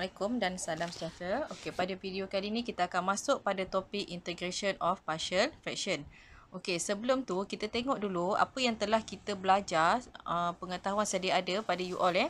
Assalamualaikum dan salam sejahtera. Okey, pada video kali ini kita akan masuk pada topik integration of partial fraction. Okey, sebelum tu kita tengok dulu apa yang telah kita belajar uh, pengetahuan sedia ada pada you all eh.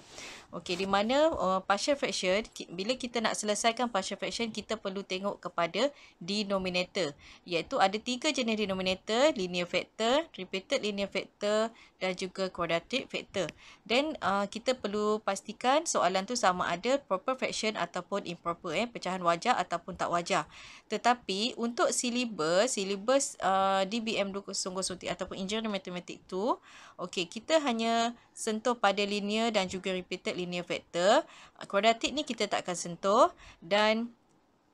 Okey, di mana uh, partial fraction bila kita nak selesaikan partial fraction kita perlu tengok kepada denominator iaitu ada tiga jenis denominator, linear factor, repeated linear factor dan juga quadratic factor. Then uh, kita perlu pastikan soalan tu sama ada proper fraction ataupun improper eh, pecahan wajar ataupun tak wajar. Tetapi untuk syllabus, syllabus uh, di PBM 2.0 ataupun engineering matematik tu, okey, kita hanya sentuh pada linear dan juga repeated linear vector. Quadratic ni kita tak akan sentuh dan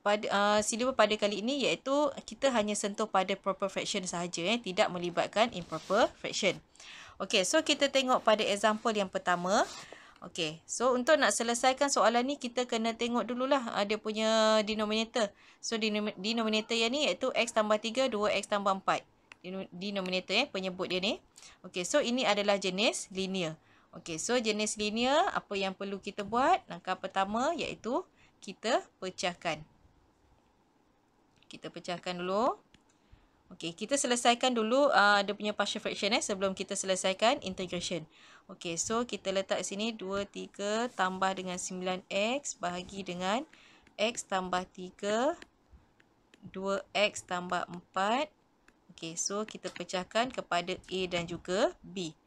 pada uh, silibus pada kali ini iaitu kita hanya sentuh pada proper fraction sahaja eh, tidak melibatkan improper fraction. Okey, so kita tengok pada example yang pertama. Okey, so untuk nak selesaikan soalan ni kita kena tengok dululah uh, dia punya denominator. So denominator yang ni iaitu x tambah 3, 2x tambah 4 denominator eh penyebut dia ni. Okey, so ini adalah jenis linear. Okey, so jenis linear apa yang perlu kita buat? Langkah pertama iaitu kita pecahkan. Kita pecahkan dulu. Okey, kita selesaikan dulu uh, dia punya partial fraction eh sebelum kita selesaikan integration. Okey, so kita letak sini 2 3 tambah dengan 9x bahagi dengan x tambah 3 2x tambah Okey, so kita pecahkan kepada A dan juga B.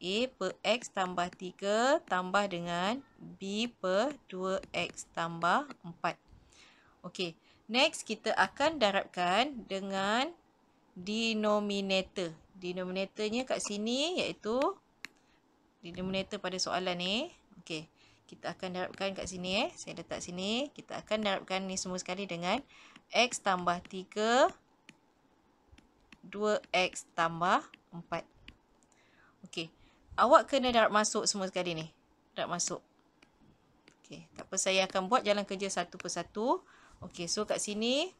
A per X tambah 3 tambah dengan B per 2X tambah 4. Okey, next kita akan darabkan dengan denominator. Denominatornya kat sini iaitu denominator pada soalan ni. Okey, kita akan darabkan kat sini eh. Saya letak sini. Kita akan darabkan ni semua sekali dengan X tambah 3 tambah 2x tambah 4. Okey. Awak kena darab masuk semua sekali ni. Darab masuk. Okey. Tak apa saya akan buat jalan kerja satu persatu. Okey. So kat sini.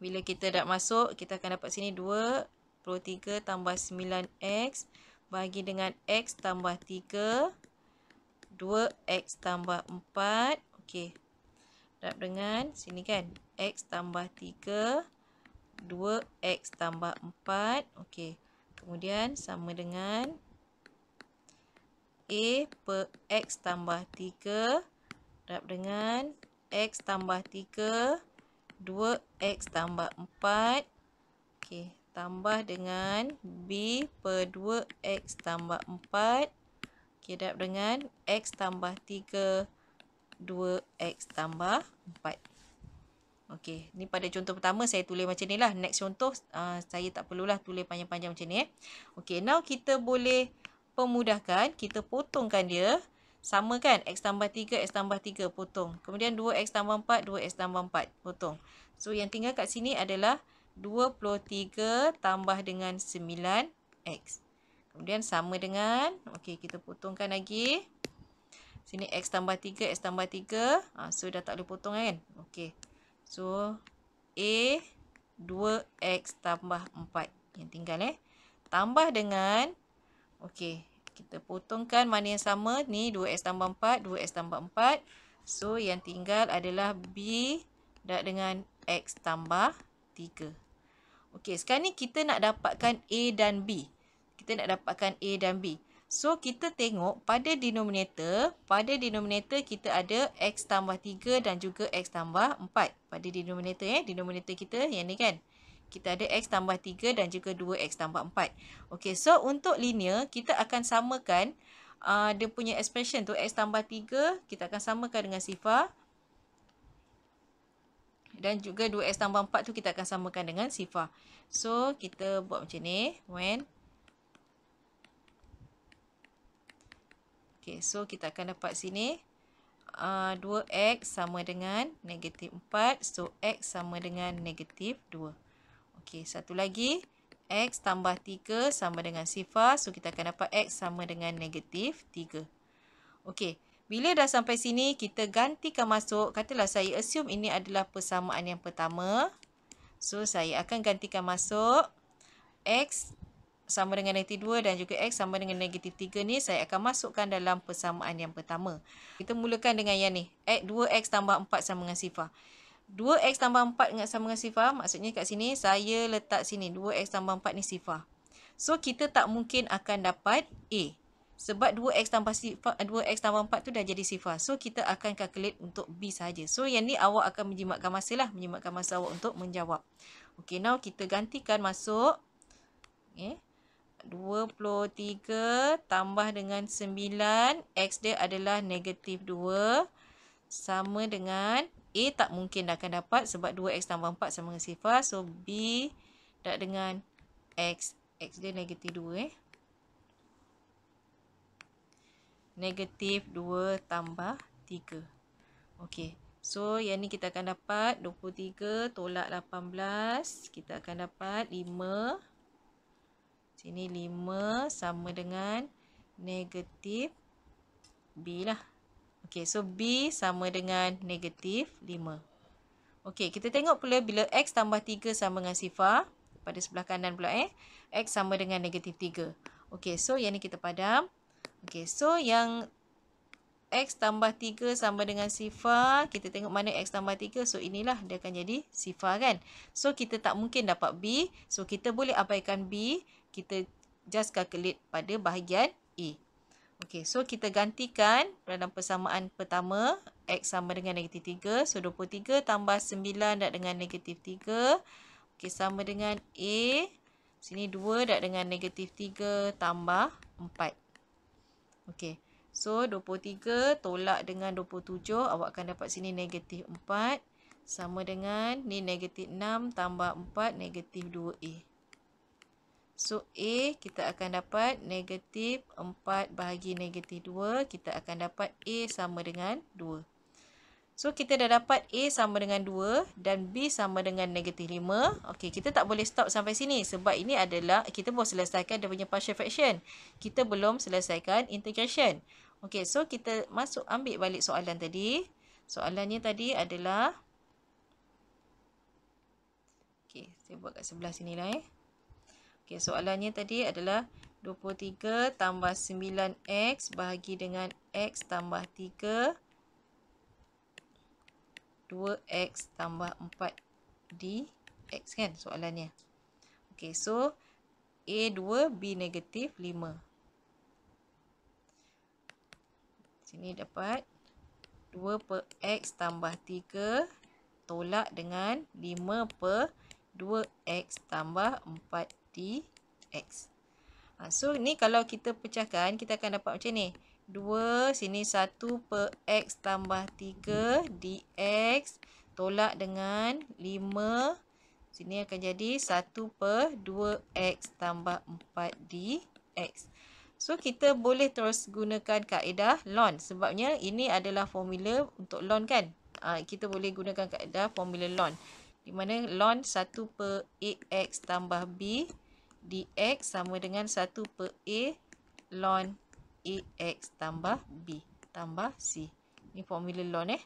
Bila kita darab masuk. Kita akan dapat sini 23 tambah 9x. Bagi dengan x tambah 3. 2x tambah 4. Okey. Darab dengan sini kan. x tambah 3. 3. 2x tambah 4. Okey. Kemudian sama dengan a per x tambah 3 darab dengan x tambah 3 2x tambah 4. Okey. Tambah dengan b per 2x tambah 4. Okey. Darab dengan x tambah 3 2x tambah 4. Okey, ni pada contoh pertama saya tulis macam ni lah. Next contoh, uh, saya tak perlulah tulis panjang-panjang macam ni. Eh. Okey, now kita boleh pemudahkan. Kita potongkan dia. Sama kan? X tambah 3, X tambah 3, potong. Kemudian 2X tambah 4, 2X tambah 4, potong. So, yang tinggal kat sini adalah 23 tambah dengan 9X. Kemudian sama dengan, okey, kita potongkan lagi. Sini X tambah 3, X tambah 3. Ha, ah, so, dah tak boleh potong kan? Okey. So, A 2X tambah 4 yang tinggal eh. Tambah dengan, okey, kita potongkan mana yang sama ni 2X tambah 4, 2X tambah 4. So, yang tinggal adalah B dah dengan X tambah 3. Okey, sekarang ni kita nak dapatkan A dan B. Kita nak dapatkan A dan B. So, kita tengok pada denominator, pada denominator kita ada X tambah 3 dan juga X tambah 4. Pada denominator eh, denominator kita yang ni kan. Kita ada X tambah 3 dan juga 2X tambah 4. Okay, so untuk linear, kita akan samakan uh, dia punya expression tu X tambah 3, kita akan samakan dengan sifar. Dan juga 2X tambah 4 tu kita akan samakan dengan sifar. So, kita buat macam ni. When... Okay, so kita akan dapat sini uh, ah, 2x sama dengan negatif 4. So, x sama dengan negatif 2. Okay, satu lagi. X tambah 3 sama dengan sifar. So, kita akan dapat X sama dengan negatif 3. Okay, Bila dah sampai sini, kita gantikan masuk. Katalah saya assume ini adalah persamaan yang pertama. So, saya akan gantikan masuk. X sama dengan negatif 2 dan juga X sama dengan negatif 3 ni saya akan masukkan dalam persamaan yang pertama. Kita mulakan dengan yang ni. 2X tambah 4 sama dengan sifar. 2X tambah 4 sama dengan sifar maksudnya kat sini saya letak sini. 2X tambah 4 ni sifar. So kita tak mungkin akan dapat A. Sebab 2X tambah, sifar, 2X tambah 4 tu dah jadi sifar. So kita akan calculate untuk B saja. So yang ni awak akan menjimatkan masa lah. Menjimatkan masa awak untuk menjawab. Okay now kita gantikan masuk. Okay. 23 tambah dengan 9. X dia adalah negatif 2. Sama dengan A tak mungkin akan dapat sebab 2X tambah 4 sama dengan sifar. So B tak dengan X. X dia negatif 2 eh. Negatif 2 tambah 3. Okey. So yang ni kita akan dapat 23 tolak 18. Kita akan dapat 5. 5. Sini 5 sama dengan negatif B lah. Okey, so B sama dengan negatif 5. Okey, kita tengok pula bila X tambah 3 sama dengan sifar. Pada sebelah kanan pula eh. X sama dengan negatif 3. Okey, so yang ni kita padam. Okey, so yang X tambah 3 sama dengan sifar. Kita tengok mana X tambah 3. So inilah dia akan jadi sifar kan. So kita tak mungkin dapat B. So kita boleh abaikan B kita just calculate pada bahagian A. Okay, so kita gantikan dalam persamaan pertama. X sama dengan negatif 3. So, 23 tambah 9 dah dengan negatif 3. Okay, sama dengan A. Sini 2 dah dengan negatif 3 tambah 4. Okay, so 23 tolak dengan 27. Awak akan dapat sini negatif 4. Sama dengan ni negatif 6 tambah 4 negatif 2A. So A kita akan dapat negatif 4 bahagi negatif 2 kita akan dapat A sama dengan 2. So kita dah dapat A sama dengan 2 dan B sama dengan negatif 5. Okey, kita tak boleh stop sampai sini sebab ini adalah kita baru selesaikan dia punya partial fraction. Kita belum selesaikan integration. Okey, so kita masuk ambil balik soalan tadi. Soalannya tadi adalah Okey, saya buat kat sebelah sini lah eh. Okay, soalannya tadi adalah 23 tambah 9x bahagi dengan x tambah 3. 2x tambah 4 x kan soalannya. Okay, so a 2 b negatif 5. Sini dapat 2 per x tambah 3 tolak dengan 5 per 2x tambah 4 dx. Ha, ah, so, ni kalau kita pecahkan, kita akan dapat macam ni. 2 sini 1 per x tambah 3 dx tolak dengan 5. Sini akan jadi 1 per 2x tambah 4 dx. So, kita boleh terus gunakan kaedah ln. Sebabnya, ini adalah formula untuk ln kan? Ha, kita boleh gunakan kaedah formula ln. Di mana ln 1 per ax tambah b dx sama dengan 1 per a ln ax tambah b tambah c. Ini formula ln eh.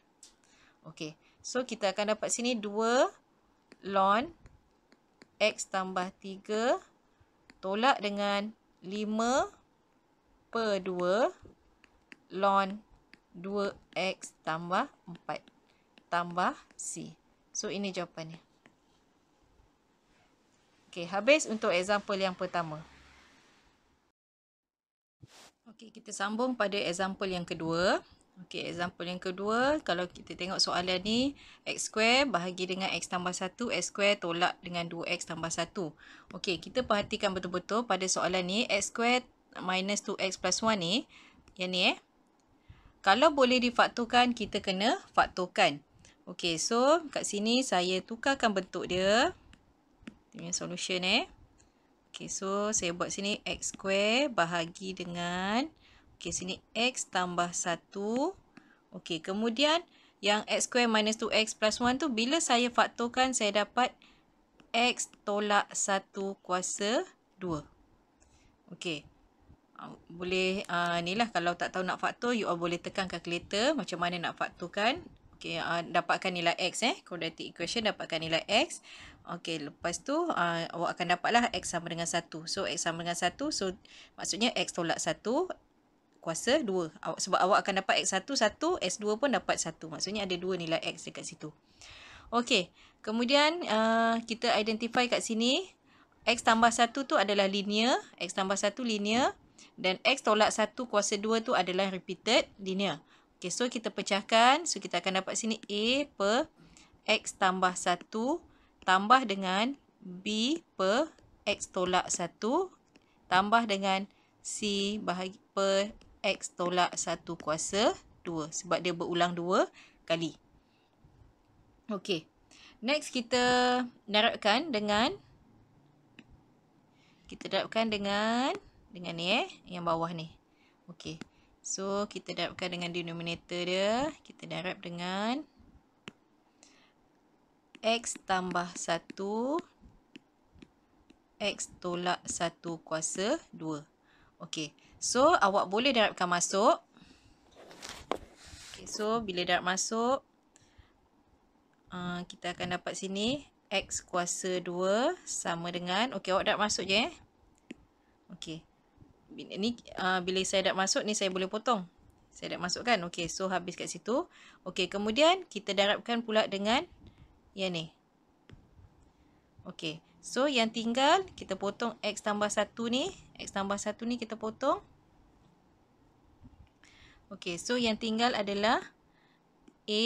Okey. So kita akan dapat sini 2 ln x tambah 3 tolak dengan 5 per 2 ln 2x tambah 4 tambah c. So ini jawapannya. Okey, habis untuk example yang pertama. Okey, kita sambung pada example yang kedua. Okey, example yang kedua, kalau kita tengok soalan ni, x square bahagi dengan x tambah 1, x square tolak dengan 2x tambah 1. Okey, kita perhatikan betul-betul pada soalan ni, x square minus 2x plus 1 ni, yang ni eh. Kalau boleh difaktorkan, kita kena faktorkan. Okey, so kat sini saya tukarkan bentuk dia punya solution eh. Okay, so saya buat sini x square bahagi dengan okay, sini x tambah 1. Okay, kemudian yang x square minus 2x plus 1 tu bila saya faktorkan saya dapat x tolak 1 kuasa 2. Okay. Ah, boleh, uh, ni lah kalau tak tahu nak faktor, you all boleh tekan calculator macam mana nak faktorkan. Okay, uh, ah, dapatkan nilai X eh. Quadratic equation dapatkan nilai X. Okay, lepas tu uh, awak akan dapatlah X sama dengan 1. So, X sama dengan 1. So, maksudnya X tolak 1 kuasa 2. Awak, sebab awak akan dapat X1, 1. X2 pun dapat 1. Maksudnya ada 2 nilai X dekat situ. Okay, kemudian uh, kita identify kat sini. X tambah 1 tu adalah linear. X tambah 1 linear. Dan X tolak 1 kuasa 2 tu adalah repeated linear. Okay, so kita pecahkan. So, kita akan dapat sini A per X tambah 1 tambah dengan B per X tolak 1 tambah dengan C bahagi per X tolak 1 kuasa 2 sebab dia berulang 2 kali. Okay, next kita darabkan dengan kita darabkan dengan dengan ni eh, yang bawah ni. Okey. So, kita darabkan dengan denominator dia. Kita darab dengan X tambah 1 X tolak 1 kuasa 2. Okay. So, awak boleh darabkan masuk. Okay, so, bila darab masuk uh, kita akan dapat sini X kuasa 2 sama dengan. Okay, awak darab masuk je eh. Okay ni uh, bila saya dah masuk ni saya boleh potong. Saya dah masukkan. Okey, so habis kat situ. Okey, kemudian kita darabkan pula dengan yang ni. Okey. So yang tinggal kita potong x tambah 1 ni, x tambah 1 ni kita potong. Okey, so yang tinggal adalah a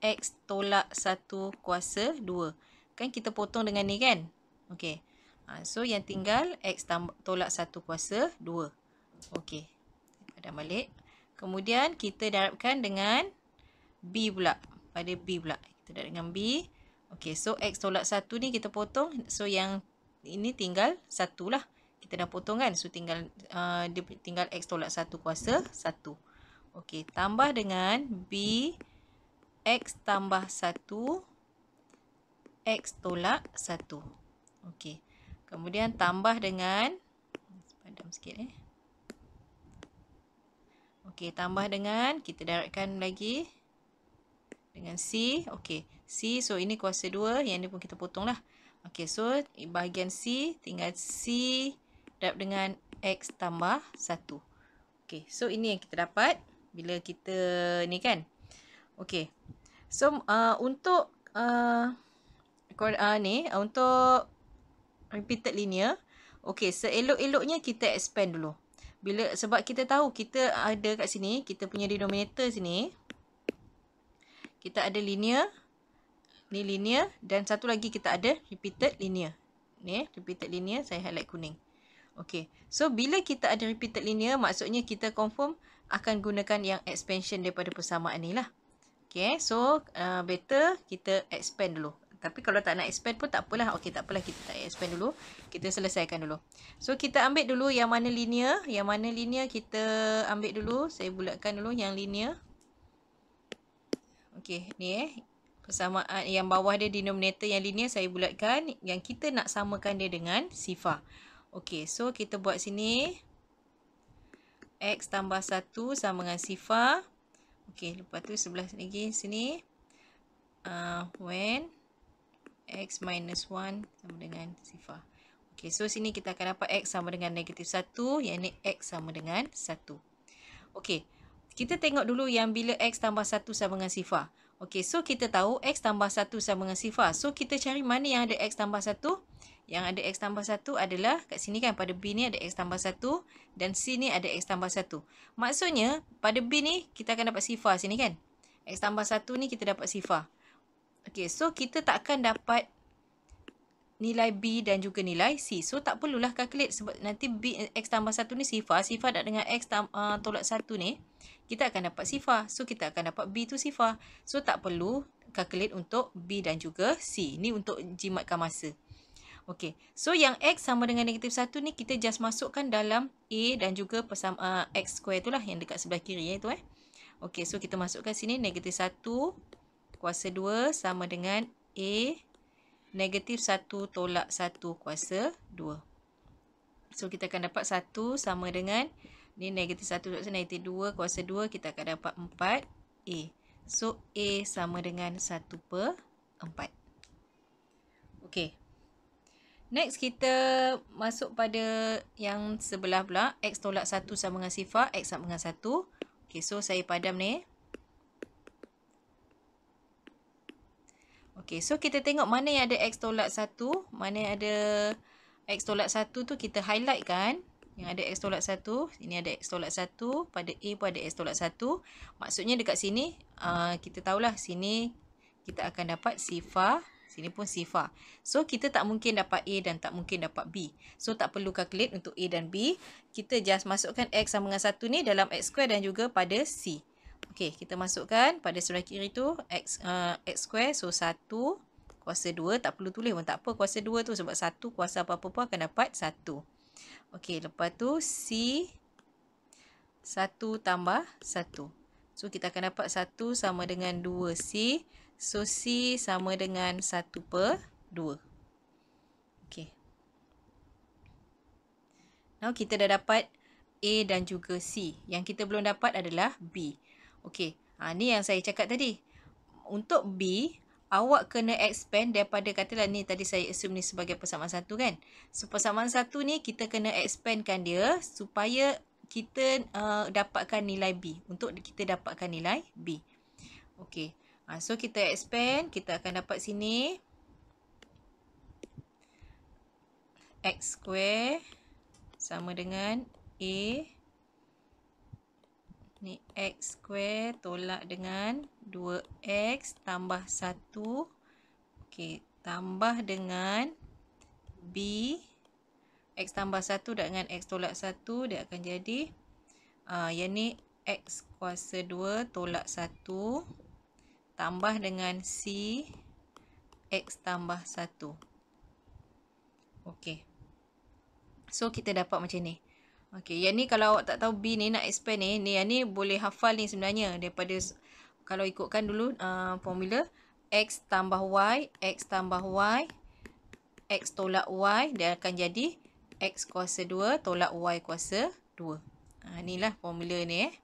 x tolak 1 kuasa 2. Kan kita potong dengan ni kan? Okey. Ha, so yang tinggal X tolak 1 kuasa 2. Okey. Padam balik. Kemudian kita darabkan dengan B pula. Pada B pula. Kita darab dengan B. Okey. So X tolak 1 ni kita potong. So yang ini tinggal 1 lah. Kita dah potong kan. So tinggal uh, dia tinggal X tolak 1 kuasa 1. Okey. Tambah dengan B. X tambah 1. X tolak 1. Okey. Kemudian tambah dengan padam sikit eh. Okey, tambah dengan kita daratkan lagi dengan C. Okey, C so ini kuasa 2 yang ni pun kita potonglah. Okey, so bahagian C tinggal C darab dengan X tambah 1. Okey, so ini yang kita dapat bila kita ni kan. Okey. So uh, untuk uh, uh, ni uh, untuk repeated linear. Okay, seelok-eloknya kita expand dulu. Bila Sebab kita tahu kita ada kat sini, kita punya denominator sini. Kita ada linear. Ni linear. Dan satu lagi kita ada repeated linear. Ni repeated linear, saya highlight kuning. Okay, so bila kita ada repeated linear, maksudnya kita confirm akan gunakan yang expansion daripada persamaan ni lah. Okay, so uh, better kita expand dulu. Tapi kalau tak nak expand pun tak apalah. Okey, tak apalah kita tak expand dulu. Kita selesaikan dulu. So kita ambil dulu yang mana linear, yang mana linear kita ambil dulu. Saya bulatkan dulu yang linear. Okey, ni eh. Persamaan yang bawah dia denominator yang linear saya bulatkan yang kita nak samakan dia dengan sifar. Okey, so kita buat sini x tambah 1 sama dengan sifar. Okey, lepas tu sebelah lagi sini uh, when X minus 1 sama dengan sifar. Okay, so sini kita akan dapat X sama dengan negatif 1. Yang ni X sama dengan 1. Okay, kita tengok dulu yang bila X tambah 1 sama dengan sifar. Okay, so kita tahu X tambah 1 sama dengan sifar. So, kita cari mana yang ada X tambah 1. Yang ada X tambah 1 adalah kat sini kan. Pada B ni ada X tambah 1. Dan sini ada X tambah 1. Maksudnya, pada B ni kita akan dapat sifar sini kan. X tambah 1 ni kita dapat sifar. Okay, so kita takkan dapat nilai B dan juga nilai C. So, tak perlulah calculate sebab nanti B, X tambah 1 ni sifar. Sifar tak dengan X tambah, uh, tolak 1 ni, kita akan dapat sifar. So, kita akan dapat B tu sifar. So, tak perlu calculate untuk B dan juga C. Ni untuk jimatkan masa. Okay, so yang X sama dengan negatif 1 ni kita just masukkan dalam A dan juga persama, uh, X square tu lah yang dekat sebelah kiri eh, tu eh. Okay, so kita masukkan sini negatif kuasa 2 sama dengan A negatif 1 tolak 1 kuasa 2. So, kita akan dapat 1 sama dengan ni negatif 1 tolak 1, negatif 2 kuasa 2 kita akan dapat 4 A. So, A sama dengan 1 per 4. Okay. Next, kita masuk pada yang sebelah pula. X tolak 1 sama dengan sifar. X sama dengan 1. Okay, so saya padam ni. Okay, so kita tengok mana yang ada X tolak 1. Mana yang ada X tolak 1 tu kita highlight kan. Yang ada X tolak 1. Ini ada X tolak 1. Pada A pun ada X tolak 1. Maksudnya dekat sini, uh, kita tahulah sini kita akan dapat sifar. Sini pun sifar. So, kita tak mungkin dapat A dan tak mungkin dapat B. So, tak perlu calculate untuk A dan B. Kita just masukkan X sama dengan 1 ni dalam X square dan juga pada C. Okey, kita masukkan pada sebelah kiri tu x uh, x square so 1 kuasa 2 tak perlu tulis pun tak apa kuasa 2 tu sebab 1 kuasa apa-apa pun akan dapat 1. Okey, lepas tu c 1 tambah 1. So kita akan dapat 1 sama dengan 2c. So c sama dengan 1 per 2. Okey. Now kita dah dapat a dan juga c. Yang kita belum dapat adalah b. Okey, ha, ni yang saya cakap tadi. Untuk B, awak kena expand daripada katalah ni tadi saya assume ni sebagai persamaan satu kan. So, persamaan satu ni kita kena expandkan dia supaya kita uh, dapatkan nilai B. Untuk kita dapatkan nilai B. Okey, ha, so kita expand, kita akan dapat sini. X square sama dengan A ni x square tolak dengan 2x tambah 1 Okey, tambah dengan b x tambah 1 dengan x tolak 1 dia akan jadi uh, yang ni x kuasa 2 tolak 1 tambah dengan c x tambah 1 Okey, so kita dapat macam ni Okey, yang ni kalau awak tak tahu B ni nak expand ni, ni yang ni boleh hafal ni sebenarnya daripada kalau ikutkan dulu uh, formula X tambah Y, X tambah Y, X tolak Y, dia akan jadi X kuasa 2 tolak Y kuasa 2. Uh, ha, inilah formula ni eh.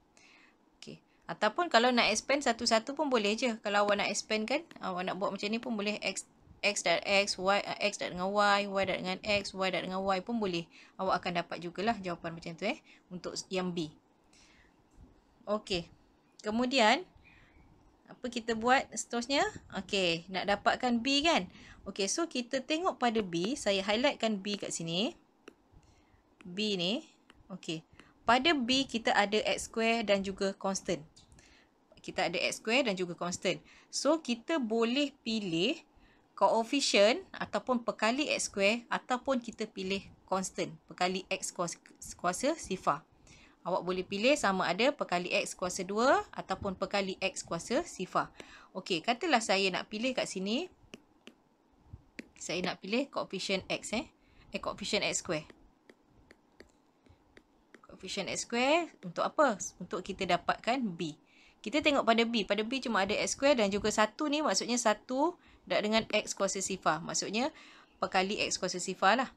Okey, ataupun kalau nak expand satu-satu pun boleh je. Kalau awak nak expand kan, awak nak buat macam ni pun boleh X x dot x, y, uh, x dot dengan y, y dot dengan x, y dot dengan y pun boleh. Awak akan dapat jugalah jawapan macam tu eh. Untuk yang B. Okey. Kemudian, apa kita buat seterusnya? Okey, nak dapatkan B kan? Okey, so kita tengok pada B. Saya highlightkan B kat sini. B ni. Okey. Pada B, kita ada x square dan juga constant. Kita ada x square dan juga constant. So, kita boleh pilih coefficient ataupun perkali x square ataupun kita pilih constant perkali x kuasa, kuasa sifar. Awak boleh pilih sama ada perkali x kuasa 2 ataupun perkali x kuasa sifar. Okey, katalah saya nak pilih kat sini. Saya nak pilih koefisien x eh. Eh, koefisien x square. koefisien x square untuk apa? Untuk kita dapatkan b. Kita tengok pada b. Pada b cuma ada x square dan juga 1 ni maksudnya 1 dan dengan X kuasa sifar. Maksudnya, perkali X kuasa sifar lah.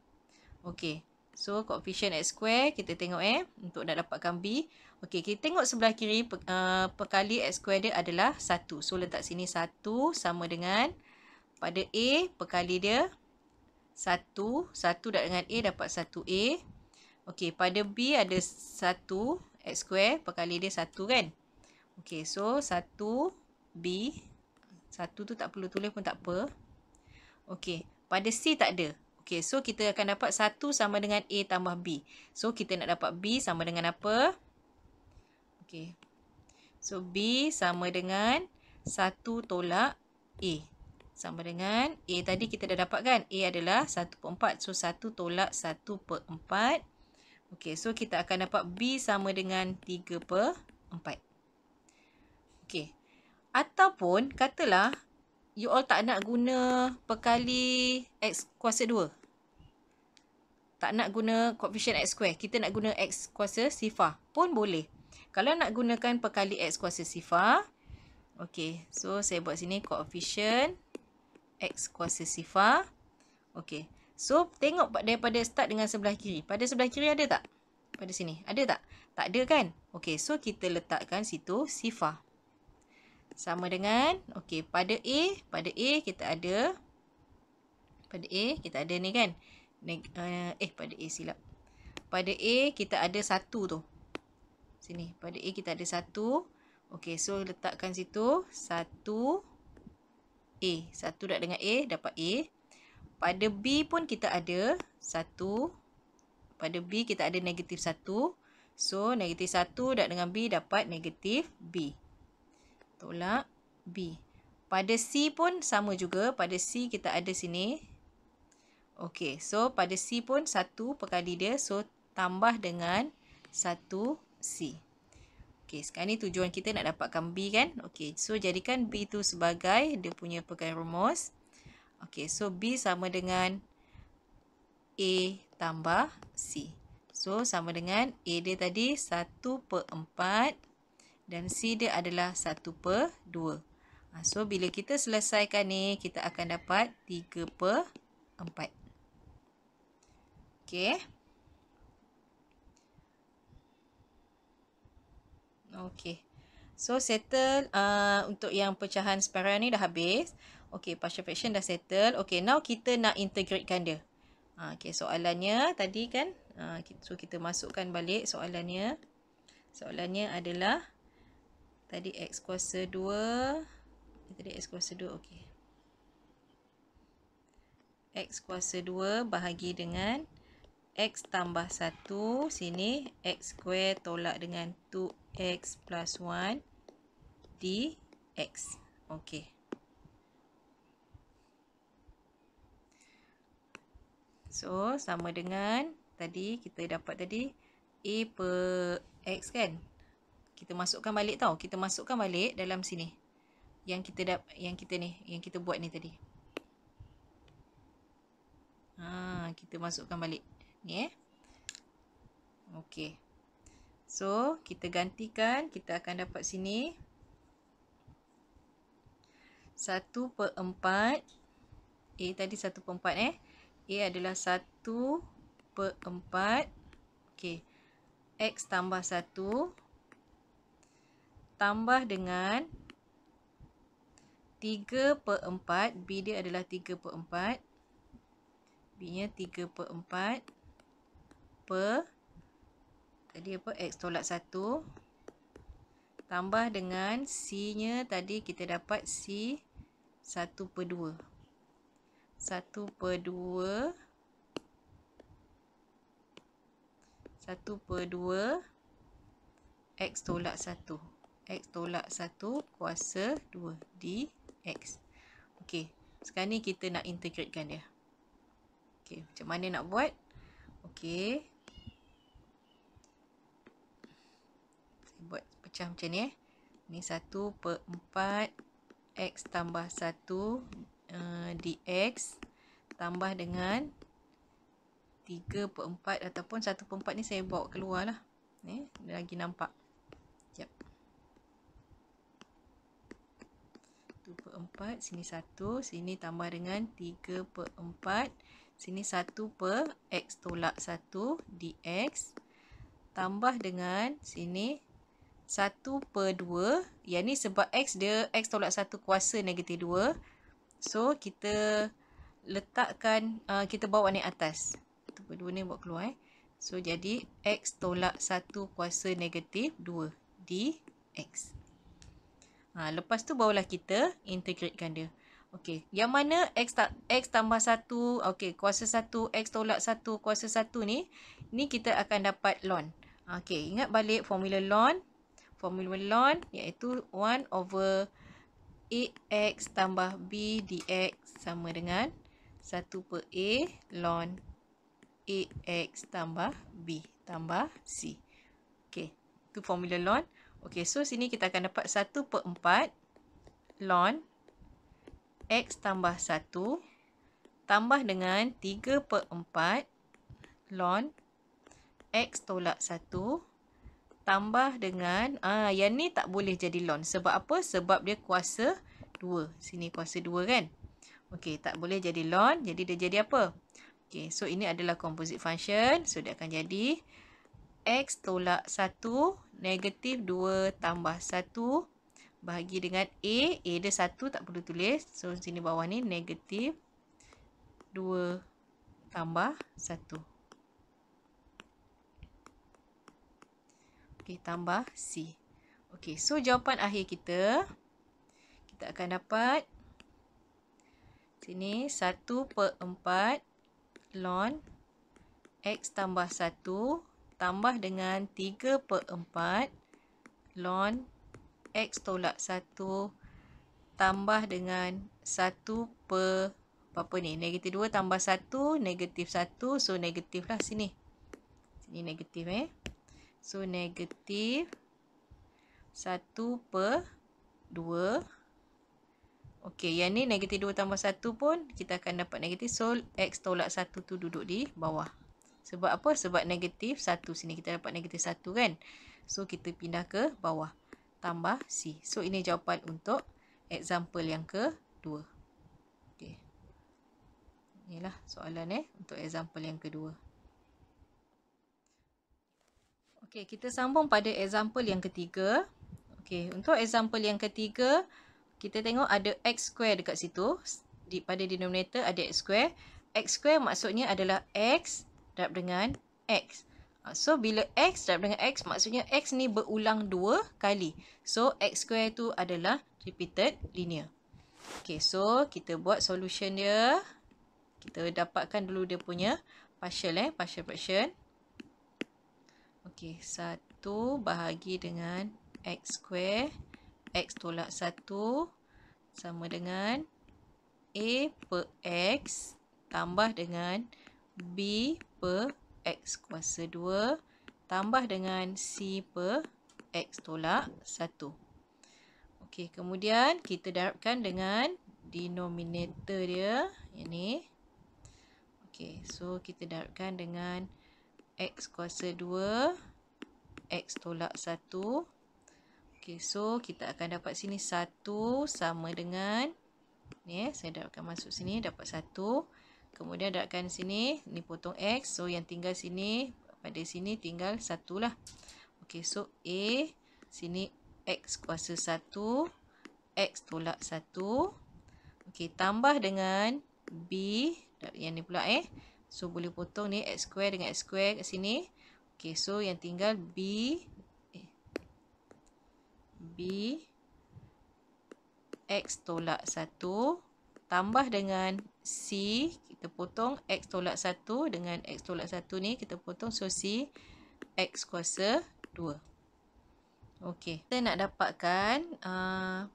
Okay. So, koefisien X square, kita tengok eh. Untuk nak dapatkan B. Okay, kita tengok sebelah kiri. Per, uh, perkali X square dia adalah 1. So, letak sini 1 sama dengan pada A, perkali dia 1. 1 dan dengan A dapat 1A. Okay, pada B ada 1 X square, perkali dia 1 kan. Okay, so 1B satu tu tak perlu tulis pun tak apa. Okey. Pada C tak ada. Okey. So, kita akan dapat 1 sama dengan A tambah B. So, kita nak dapat B sama dengan apa? Okey. So, B sama dengan 1 tolak A. Sama dengan A tadi kita dah dapat kan? A adalah 1 per 4. So, 1 tolak 1 per 4. Okey. So, kita akan dapat B sama dengan 3 per 4. Okey. Ataupun katalah you all tak nak guna perkali x kuasa 2. Tak nak guna koefisien x square. Kita nak guna x kuasa sifar pun boleh. Kalau nak gunakan perkali x kuasa sifar. Okay. So saya buat sini koefisien x kuasa sifar. Okay. So tengok daripada start dengan sebelah kiri. Pada sebelah kiri ada tak? Pada sini. Ada tak? Tak ada kan? Okay. So kita letakkan situ sifar sama dengan okey pada A pada A kita ada pada A kita ada ni kan eh, eh pada A silap pada A kita ada satu tu sini pada A kita ada satu okey so letakkan situ satu A satu dekat dengan A dapat A pada B pun kita ada satu pada B kita ada negatif satu so negatif satu dekat dengan B dapat negatif B tolak B. Pada C pun sama juga. Pada C kita ada sini. Okey, so pada C pun satu perkali dia. So, tambah dengan satu c Okey, sekarang ni tujuan kita nak dapatkan B kan? Okey, so jadikan B tu sebagai dia punya perkara rumus. Okey, so B sama dengan A tambah C. So, sama dengan A dia tadi satu per 4 dan C dia adalah 1 per 2. Ha, ah, so, bila kita selesaikan ni, kita akan dapat 3 per 4. Okay. Okay. So, settle uh, untuk yang pecahan sparrow ni dah habis. Okay, partial fraction dah settle. Okay, now kita nak integratekan dia. Ha, ah, okay, soalannya tadi kan. Uh, so, kita masukkan balik soalannya. Soalannya adalah tadi x kuasa 2 tadi x kuasa 2 okey x kuasa 2 bahagi dengan x tambah 1 sini x square tolak dengan 2x plus 1 x, okey so sama dengan tadi kita dapat tadi a per x kan kita masukkan balik tau kita masukkan balik dalam sini yang kita dah yang kita ni yang kita buat ni tadi ha kita masukkan balik ni eh okey so kita gantikan kita akan dapat sini 1/4 a tadi 1/4 eh a adalah 1/4 Okey. X tambah tambah dengan 3 per 4. B dia adalah 3 per 4. B nya 3 per 4 per tadi apa? X tolak 1. Tambah dengan C nya tadi kita dapat C 1 per 2. 1 per 2 1 per 2 X tolak 1 X tolak 1 kuasa 2 DX. Okey. Sekarang ni kita nak integrate kan dia. Okey. Macam mana nak buat? Okey. Saya buat pecah macam ni eh. Ni 1 per 4 X tambah 1 uh, DX tambah dengan 3 per 4 ataupun 1 per 4 ni saya bawa keluar lah. Eh, lagi nampak. 1 per 4 Sini 1 Sini tambah dengan 3 per 4 Sini 1 per X tolak 1 DX Tambah dengan sini 1 per 2 Yang ni sebab X dia X tolak 1 kuasa negatif 2 So kita letakkan uh, Kita bawa ni atas 1 per 2 ni buat keluar eh So jadi X tolak 1 kuasa negatif 2 DX Ha, lepas tu barulah kita integratekan dia. Okey, yang mana x, ta x tambah 1, okey, kuasa 1, x tolak 1, kuasa 1 ni, ni kita akan dapat ln. Okey, ingat balik formula ln. Formula ln iaitu 1 over 8x tambah b x sama dengan 1 per a ln x tambah b tambah c. Okey, tu formula ln. Okey, so sini kita akan dapat 1 per 4 ln x tambah 1 tambah dengan 3 per 4 ln x tolak 1 tambah dengan, ah yang ni tak boleh jadi lon Sebab apa? Sebab dia kuasa 2. Sini kuasa 2 kan? Okey, tak boleh jadi lon Jadi dia jadi apa? Okey, so ini adalah composite function. So dia akan jadi x tolak 1 negatif 2 tambah 1 bahagi dengan A. A dia 1 tak perlu tulis. So, sini bawah ni negatif 2 tambah 1. Okey, tambah C. Okey, so jawapan akhir kita. Kita akan dapat sini 1 per 4 ln x tambah 1 tambah 1 tambah dengan 3 per 4 ln x tolak 1 tambah dengan 1 per apa-apa ni. Negatif 2 tambah 1, negatif 1. So, negatif lah sini. Sini negatif eh. So, negatif 1 per 2. Okey, yang ni negatif 2 tambah 1 pun kita akan dapat negatif. So, x tolak 1 tu duduk di bawah. Sebab apa? Sebab negatif 1 sini kita dapat negatif 1 kan? So kita pindah ke bawah. Tambah C. So ini jawapan untuk example yang kedua. Okay. Inilah soalan eh untuk example yang kedua. Okay kita sambung pada example yang ketiga. Okay untuk example yang ketiga kita tengok ada x square dekat situ. Di, pada denominator ada x square. X square maksudnya adalah x darab dengan X. Ah, so, bila X darab dengan X, maksudnya X ni berulang dua kali. So, X square tu adalah repeated linear. Okay, so kita buat solution dia. Kita dapatkan dulu dia punya partial eh, partial fraction. Okay, satu bahagi dengan X square. X tolak satu sama dengan A per X tambah dengan X. B per X kuasa 2 tambah dengan C per X tolak 1. Okey, kemudian kita darabkan dengan denominator dia. Yang ni. Okey, so kita darabkan dengan X kuasa 2, X tolak 1. Okey, so kita akan dapat sini 1 sama dengan. Ni, eh, saya darabkan masuk sini, dapat 1. 1. Kemudian dapatkan sini, ni potong X. So, yang tinggal sini, pada sini tinggal satu lah. Okay, so A, sini X kuasa satu, X tolak satu. Okay, tambah dengan B, yang ni pula eh. So, boleh potong ni X square dengan X square kat sini. Okay, so yang tinggal B, eh, B, X tolak satu, tambah dengan C, kita potong x tolak 1 dengan x tolak 1 ni kita potong sosi x kuasa 2. Okey, kita nak dapatkan uh,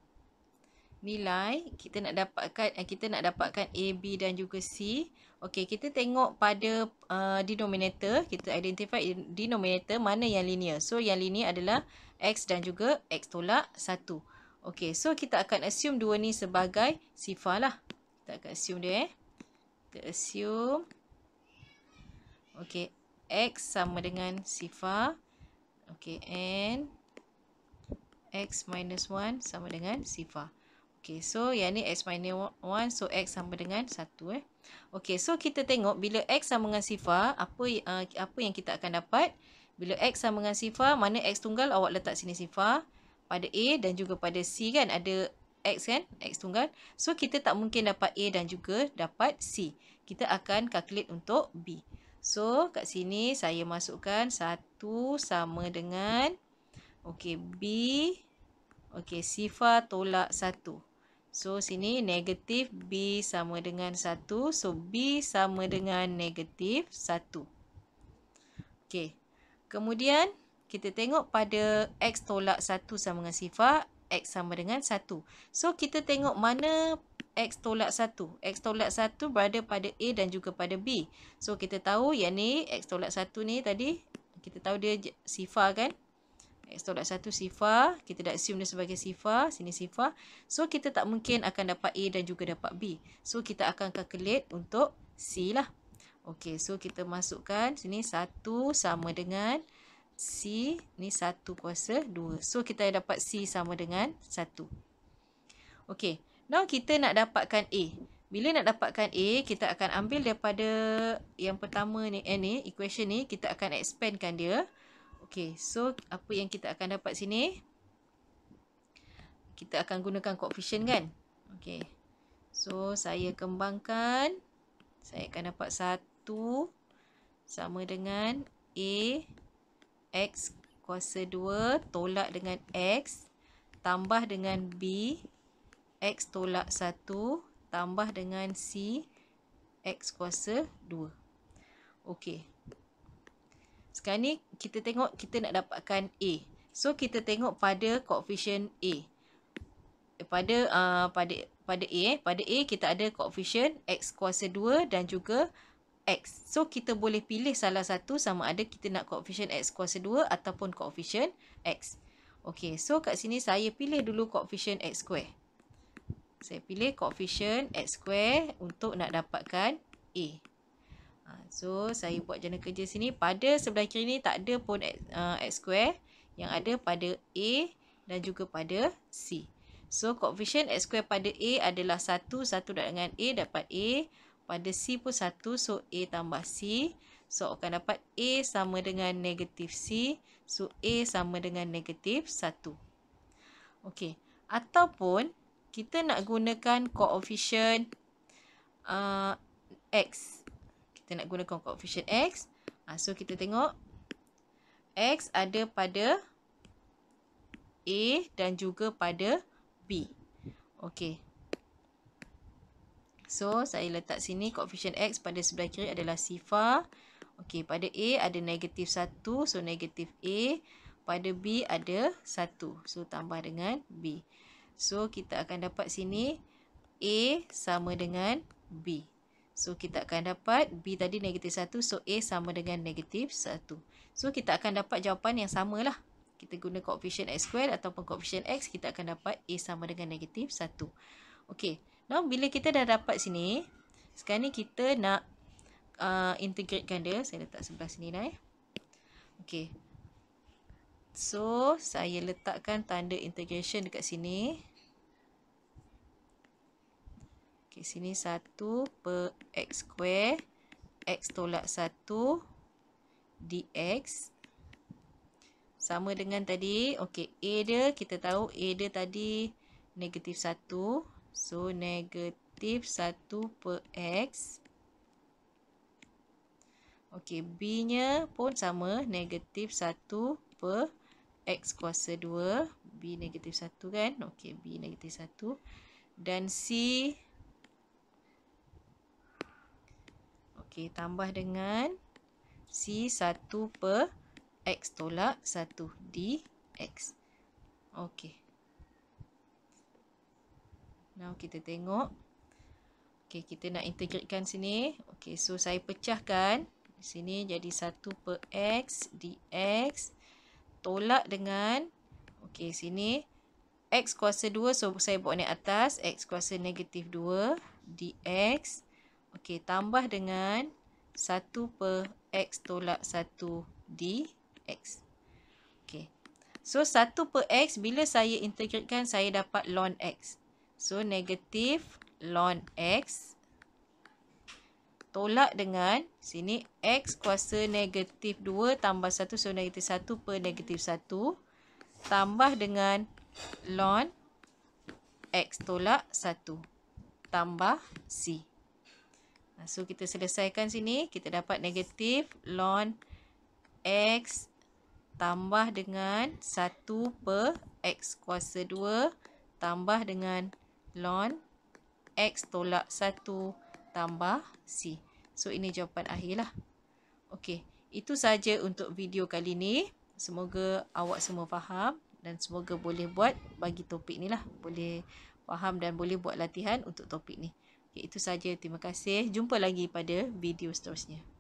nilai, kita nak dapatkan uh, kita nak dapatkan a, b dan juga C. Okey, kita tengok pada uh, denominator, kita identify denominator mana yang linear. So yang linear adalah x dan juga x tolak 1. Okey, so kita akan assume dua ni sebagai sifar lah. Kita akan assume dia eh kita assume okay x sama dengan sifar okay and x minus 1 sama dengan sifar okay so yang ni x minus 1 so x sama dengan 1 eh okay so kita tengok bila x sama dengan sifar apa uh, apa yang kita akan dapat bila x sama dengan sifar mana x tunggal awak letak sini sifar pada a dan juga pada c kan ada X kan? X tunggal. So, kita tak mungkin dapat A dan juga dapat C. Kita akan calculate untuk B. So, kat sini saya masukkan 1 sama dengan okay, B. Okay, sifar tolak 1. So, sini negatif B sama dengan 1. So, B sama dengan negatif 1. Okay. Kemudian, kita tengok pada X tolak 1 sama dengan sifar. X sama dengan 1. So, kita tengok mana X tolak 1. X tolak 1 berada pada A dan juga pada B. So, kita tahu yang ni X tolak 1 ni tadi, kita tahu dia sifar kan? X tolak 1 sifar. Kita dah assume dia sebagai sifar. Sini sifar. So, kita tak mungkin akan dapat A dan juga dapat B. So, kita akan calculate untuk C lah. Okay, so kita masukkan sini 1 sama dengan 1. C ni 1 kuasa 2. So kita dapat C sama dengan 1. Okay. Now kita nak dapatkan A. Bila nak dapatkan A, kita akan ambil daripada yang pertama ni, N ni, equation ni, kita akan expandkan dia. Okay, so apa yang kita akan dapat sini? Kita akan gunakan koefisien kan? Okay, so saya kembangkan. Saya akan dapat 1 sama dengan A X kuasa 2 tolak dengan X tambah dengan B X tolak 1 tambah dengan C X kuasa 2 Okey. Sekarang ni kita tengok kita nak dapatkan A So kita tengok pada koefisien A pada uh, pada pada A eh, pada A kita ada koefisien X kuasa 2 dan juga x. So kita boleh pilih salah satu sama ada kita nak koefisien x kuasa 2 ataupun koefisien x. Okey, so kat sini saya pilih dulu koefisien x square. Saya pilih koefisien x square untuk nak dapatkan a. Ha, so, saya buat jenis kerja sini. Pada sebelah kiri ni tak ada pun x, uh, x square yang ada pada a dan juga pada c. So, koefisien x square pada a adalah 1, 1 dengan a dapat a. Pada C pun 1, so A tambah C. So, akan dapat A sama dengan negatif C. So, A sama dengan negatif 1. Okey. Ataupun, kita nak gunakan koefisien uh, X. Kita nak gunakan koefisien X. Uh, so, kita tengok. X ada pada A dan juga pada B. Okey. So, saya letak sini koefisien x pada sebelah kiri adalah sifar. Okey, pada A ada negatif 1. So, negatif A. Pada B ada 1. So, tambah dengan B. So, kita akan dapat sini A sama dengan B. So, kita akan dapat B tadi negatif 1. So, A sama dengan negatif 1. So, kita akan dapat jawapan yang sama lah. Kita guna koefisien x squared ataupun coefficient x. Kita akan dapat A sama dengan negatif 1. Okey. Now, bila kita dah dapat sini, sekarang ni kita nak uh, integratekan dia. Saya letak sebelah sini dah eh. Okay. So, saya letakkan tanda integration dekat sini. Okay, sini 1 per x square. X tolak 1 dx. Sama dengan tadi. Okay, a dia kita tahu a dia tadi negatif 1. So negatif 1 per X. Okey, B-nya pun sama. Negatif 1 per X kuasa 2. B negatif 1 kan? Okey, B negatif 1. Dan C. Okey, tambah dengan C 1 per X tolak 1 x. Okey. Now kita tengok. okay kita nak integratekan sini. okay, so saya pecahkan di sini jadi 1 per x dx tolak dengan okay sini x kuasa 2 so saya buat naik atas x kuasa negatif 2 dx okay tambah dengan 1 per x tolak 1 dx okay, so 1 per x bila saya integratekan saya dapat ln x So, negatif ln x tolak dengan sini x kuasa negatif 2 tambah 1. So, negatif 1 per negatif 1 tambah dengan ln x tolak 1 tambah c. So, kita selesaikan sini. Kita dapat negatif ln x tambah dengan 1 per x kuasa 2 tambah dengan ln x tolak 1 tambah c. So ini jawapan akhirlah. Okay, itu saja untuk video kali ni. Semoga awak semua faham dan semoga boleh buat bagi topik ni lah. Boleh faham dan boleh buat latihan untuk topik ni. Okay, itu saja. Terima kasih. Jumpa lagi pada video seterusnya.